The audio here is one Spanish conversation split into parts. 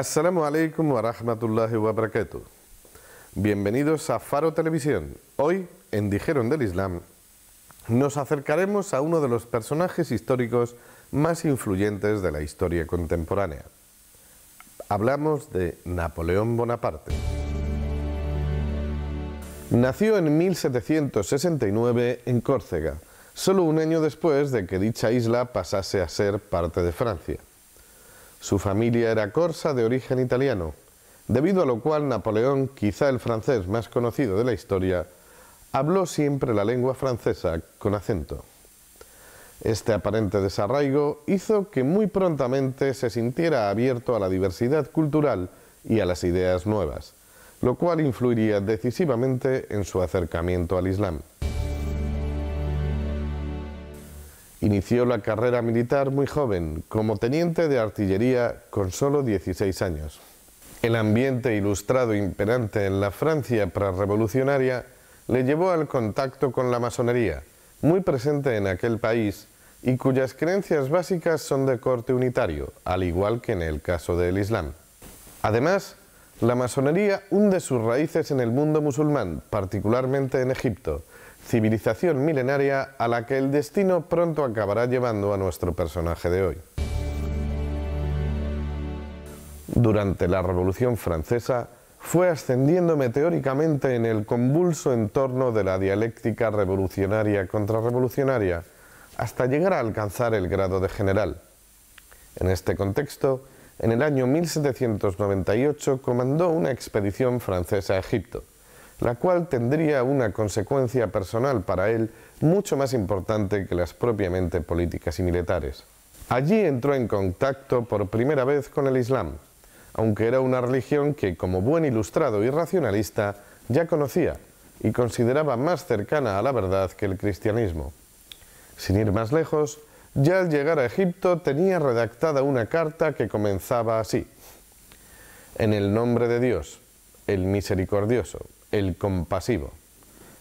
As-salamu alaikum wa rahmatullahi wa barakatuh. Bienvenidos a Faro Televisión. Hoy, en Dijeron del Islam, nos acercaremos a uno de los personajes históricos más influyentes de la historia contemporánea. Hablamos de Napoleón Bonaparte. Nació en 1769 en Córcega, solo un año después de que dicha isla pasase a ser parte de Francia. Su familia era corsa de origen italiano, debido a lo cual Napoleón, quizá el francés más conocido de la historia, habló siempre la lengua francesa con acento. Este aparente desarraigo hizo que muy prontamente se sintiera abierto a la diversidad cultural y a las ideas nuevas, lo cual influiría decisivamente en su acercamiento al Islam. Inició la carrera militar muy joven, como teniente de artillería con solo 16 años. El ambiente ilustrado imperante en la Francia prarrevolucionaria le llevó al contacto con la masonería, muy presente en aquel país y cuyas creencias básicas son de corte unitario, al igual que en el caso del Islam. Además, la masonería hunde sus raíces en el mundo musulmán, particularmente en Egipto, civilización milenaria a la que el destino pronto acabará llevando a nuestro personaje de hoy. Durante la Revolución Francesa, fue ascendiendo meteóricamente en el convulso entorno de la dialéctica revolucionaria-contrarrevolucionaria, hasta llegar a alcanzar el grado de general. En este contexto, en el año 1798 comandó una expedición francesa a Egipto la cual tendría una consecuencia personal para él mucho más importante que las propiamente políticas y militares. Allí entró en contacto por primera vez con el Islam, aunque era una religión que, como buen ilustrado y racionalista, ya conocía y consideraba más cercana a la verdad que el cristianismo. Sin ir más lejos, ya al llegar a Egipto tenía redactada una carta que comenzaba así. En el nombre de Dios, el misericordioso, el compasivo.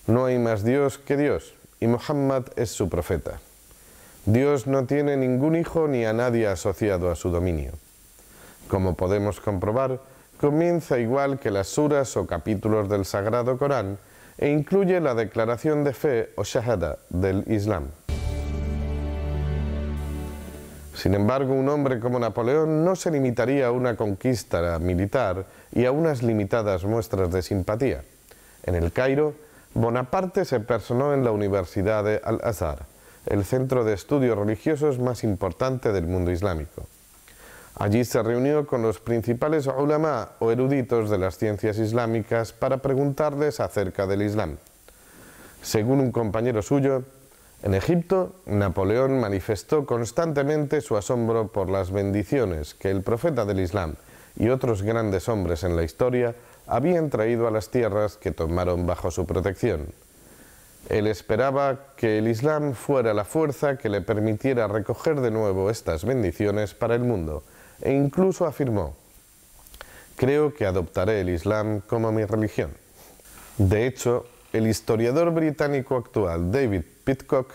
No hay más Dios que Dios, y Muhammad es su profeta. Dios no tiene ningún hijo ni a nadie asociado a su dominio. Como podemos comprobar, comienza igual que las suras o capítulos del Sagrado Corán e incluye la declaración de fe o shahada del Islam. Sin embargo, un hombre como Napoleón no se limitaría a una conquista militar y a unas limitadas muestras de simpatía. En el Cairo, Bonaparte se personó en la Universidad de Al-Azhar, el centro de estudios religiosos más importante del mundo islámico. Allí se reunió con los principales ulama o eruditos de las ciencias islámicas para preguntarles acerca del Islam. Según un compañero suyo, en Egipto, Napoleón manifestó constantemente su asombro por las bendiciones que el profeta del Islam y otros grandes hombres en la historia habían traído a las tierras que tomaron bajo su protección. Él esperaba que el Islam fuera la fuerza que le permitiera recoger de nuevo estas bendiciones para el mundo, e incluso afirmó, creo que adoptaré el Islam como mi religión. De hecho, el historiador británico actual David Pitcock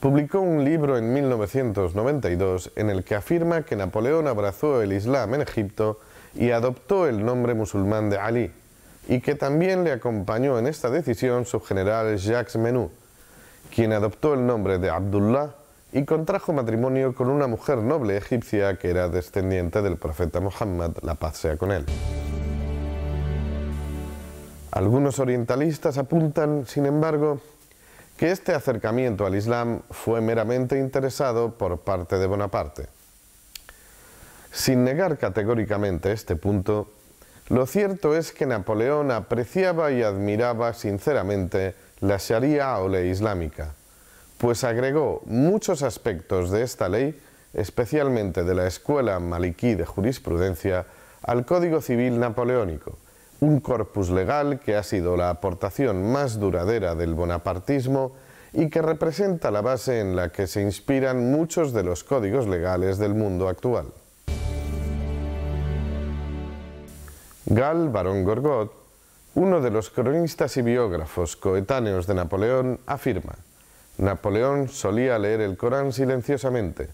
publicó un libro en 1992 en el que afirma que Napoleón abrazó el Islam en Egipto y adoptó el nombre musulmán de Ali, y que también le acompañó en esta decisión su general Jacques Menu, quien adoptó el nombre de Abdullah y contrajo matrimonio con una mujer noble egipcia que era descendiente del profeta Muhammad, la paz sea con él. Algunos orientalistas apuntan, sin embargo, que este acercamiento al Islam fue meramente interesado por parte de Bonaparte. Sin negar categóricamente este punto, lo cierto es que Napoleón apreciaba y admiraba sinceramente la Sharia o ley islámica, pues agregó muchos aspectos de esta ley, especialmente de la escuela maliquí de jurisprudencia, al Código Civil Napoleónico, un corpus legal que ha sido la aportación más duradera del bonapartismo y que representa la base en la que se inspiran muchos de los códigos legales del mundo actual. Gal Barón Gorgot, uno de los cronistas y biógrafos coetáneos de Napoleón, afirma, Napoleón solía leer el Corán silenciosamente,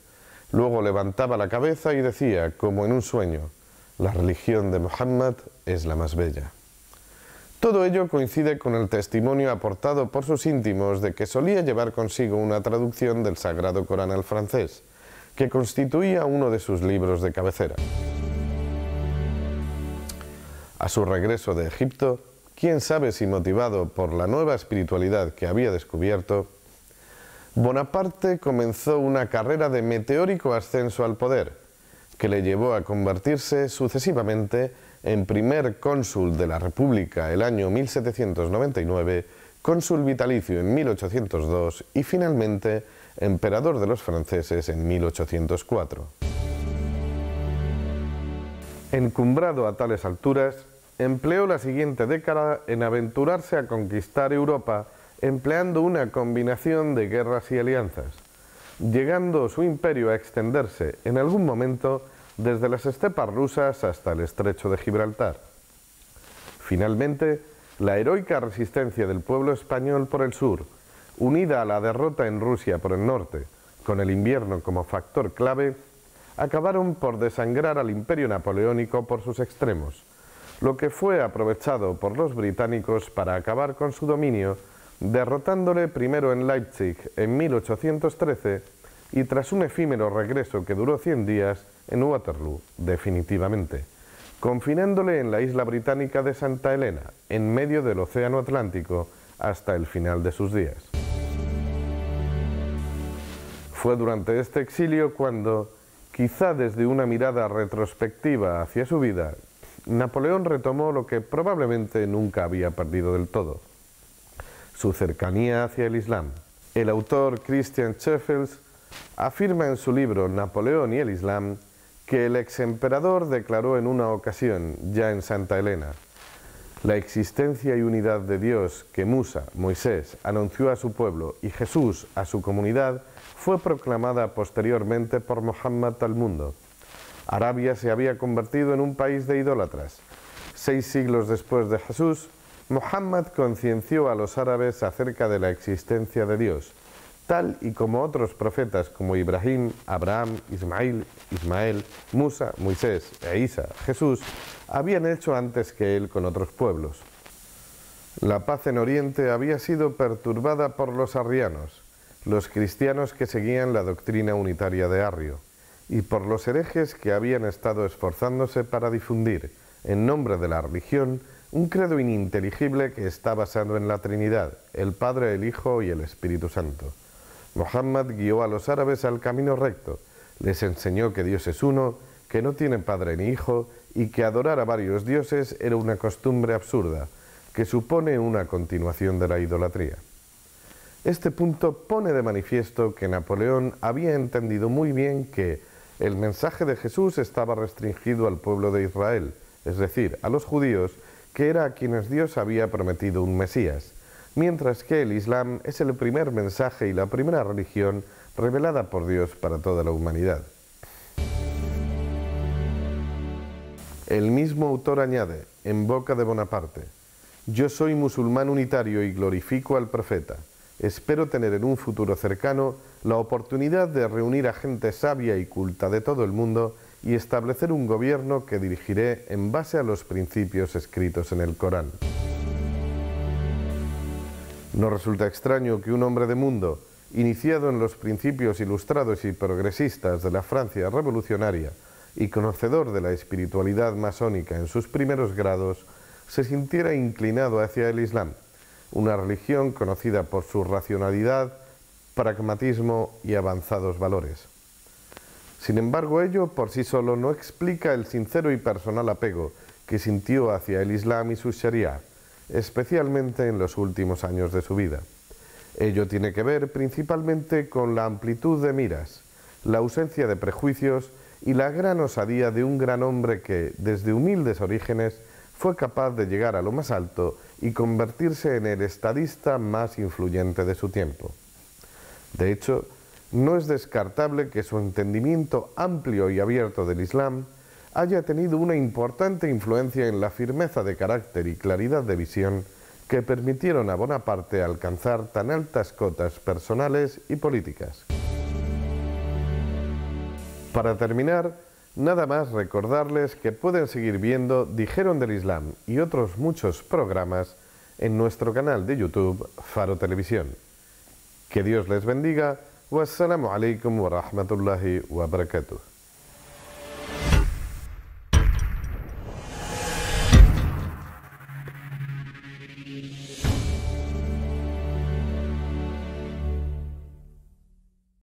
luego levantaba la cabeza y decía, como en un sueño, la religión de Muhammad es la más bella. Todo ello coincide con el testimonio aportado por sus íntimos de que solía llevar consigo una traducción del Sagrado Corán al francés, que constituía uno de sus libros de cabecera. A su regreso de Egipto, quién sabe si motivado por la nueva espiritualidad que había descubierto, Bonaparte comenzó una carrera de meteórico ascenso al poder, que le llevó a convertirse sucesivamente en primer cónsul de la República el año 1799, cónsul vitalicio en 1802 y finalmente emperador de los franceses en 1804. Encumbrado a tales alturas, empleó la siguiente década en aventurarse a conquistar Europa empleando una combinación de guerras y alianzas, llegando su imperio a extenderse en algún momento desde las estepas rusas hasta el estrecho de Gibraltar. Finalmente, la heroica resistencia del pueblo español por el sur, unida a la derrota en Rusia por el norte, con el invierno como factor clave, acabaron por desangrar al imperio napoleónico por sus extremos, lo que fue aprovechado por los británicos para acabar con su dominio, derrotándole primero en Leipzig en 1813 y tras un efímero regreso que duró 100 días en Waterloo, definitivamente, confinándole en la isla británica de Santa Elena, en medio del Océano Atlántico, hasta el final de sus días. Fue durante este exilio cuando, Quizá desde una mirada retrospectiva hacia su vida, Napoleón retomó lo que probablemente nunca había perdido del todo, su cercanía hacia el Islam. El autor Christian Scheffels afirma en su libro Napoleón y el Islam que el emperador declaró en una ocasión, ya en Santa Elena, la existencia y unidad de Dios que Musa, Moisés, anunció a su pueblo y Jesús a su comunidad fue proclamada posteriormente por Muhammad al mundo. Arabia se había convertido en un país de idólatras. Seis siglos después de Jesús, Muhammad concienció a los árabes acerca de la existencia de Dios tal y como otros profetas como Ibrahim, Abraham, Ismael, Ismael, Musa, Moisés e Isa, Jesús, habían hecho antes que él con otros pueblos. La paz en Oriente había sido perturbada por los arrianos, los cristianos que seguían la doctrina unitaria de Arrio, y por los herejes que habían estado esforzándose para difundir, en nombre de la religión, un credo ininteligible que está basado en la Trinidad, el Padre, el Hijo y el Espíritu Santo Mohammed guió a los árabes al camino recto, les enseñó que Dios es uno, que no tiene padre ni hijo y que adorar a varios dioses era una costumbre absurda, que supone una continuación de la idolatría. Este punto pone de manifiesto que Napoleón había entendido muy bien que el mensaje de Jesús estaba restringido al pueblo de Israel, es decir, a los judíos, que era a quienes Dios había prometido un Mesías, mientras que el Islam es el primer mensaje y la primera religión revelada por Dios para toda la humanidad. El mismo autor añade, en boca de Bonaparte, Yo soy musulmán unitario y glorifico al profeta. Espero tener en un futuro cercano la oportunidad de reunir a gente sabia y culta de todo el mundo y establecer un gobierno que dirigiré en base a los principios escritos en el Corán. No resulta extraño que un hombre de mundo, iniciado en los principios ilustrados y progresistas de la Francia revolucionaria y conocedor de la espiritualidad masónica en sus primeros grados, se sintiera inclinado hacia el Islam, una religión conocida por su racionalidad, pragmatismo y avanzados valores. Sin embargo, ello por sí solo no explica el sincero y personal apego que sintió hacia el Islam y su Sharia especialmente en los últimos años de su vida. Ello tiene que ver principalmente con la amplitud de miras, la ausencia de prejuicios y la gran osadía de un gran hombre que, desde humildes orígenes, fue capaz de llegar a lo más alto y convertirse en el estadista más influyente de su tiempo. De hecho, no es descartable que su entendimiento amplio y abierto del Islam haya tenido una importante influencia en la firmeza de carácter y claridad de visión que permitieron a Bonaparte alcanzar tan altas cotas personales y políticas. Para terminar, nada más recordarles que pueden seguir viendo Dijeron del Islam y otros muchos programas en nuestro canal de YouTube Faro Televisión. Que Dios les bendiga. Wassalamu alaikum wa